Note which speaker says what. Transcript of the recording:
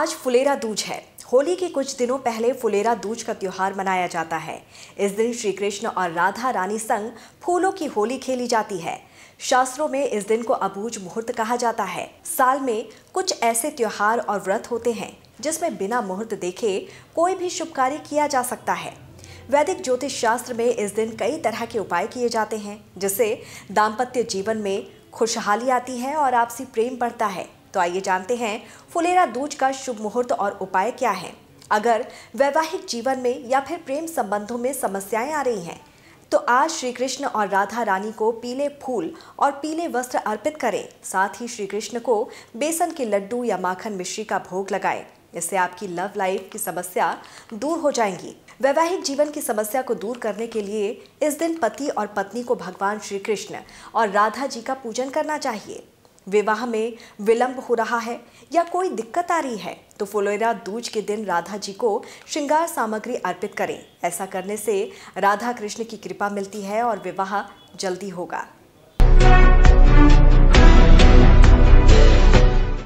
Speaker 1: आज फुलेरा दूज है होली के कुछ दिनों पहले फुलेरा दूज का त्यौहार मनाया जाता है इस दिन श्री कृष्ण और राधा रानी संग फूलों की होली खेली जाती है शास्त्रों में इस दिन को अबूज मुहूर्त कहा जाता है साल में कुछ ऐसे त्यौहार और व्रत होते हैं जिसमें बिना मुहूर्त देखे कोई भी शुभ कार्य किया जा सकता है वैदिक ज्योतिष शास्त्र में इस दिन कई तरह के उपाय किए जाते हैं जिससे दाम्पत्य जीवन में खुशहाली आती है और आपसी प्रेम बढ़ता है तो आइए जानते हैं फुलेरा दूज का शुभ मुहूर्त और उपाय क्या है अगर वैवाहिक जीवन में या फिर प्रेम संबंधों में समस्याएं आ रही हैं तो आज श्री कृष्ण और राधा रानी को पीले फूल और पीले वस्त्र अर्पित करें साथ ही श्री कृष्ण को बेसन के लड्डू या माखन मिश्री का भोग लगाएं इससे आपकी लव लाइफ की समस्या दूर हो जाएंगी वैवाहिक जीवन की समस्या को दूर करने के लिए इस दिन पति और पत्नी को भगवान श्री कृष्ण और राधा जी का पूजन करना चाहिए विवाह में विलंब हो रहा है या कोई दिक्कत आ रही है तो फुलेरा दूज के दिन राधा जी को श्रृंगार सामग्री अर्पित करें ऐसा करने से राधा कृष्ण की कृपा मिलती है और विवाह जल्दी होगा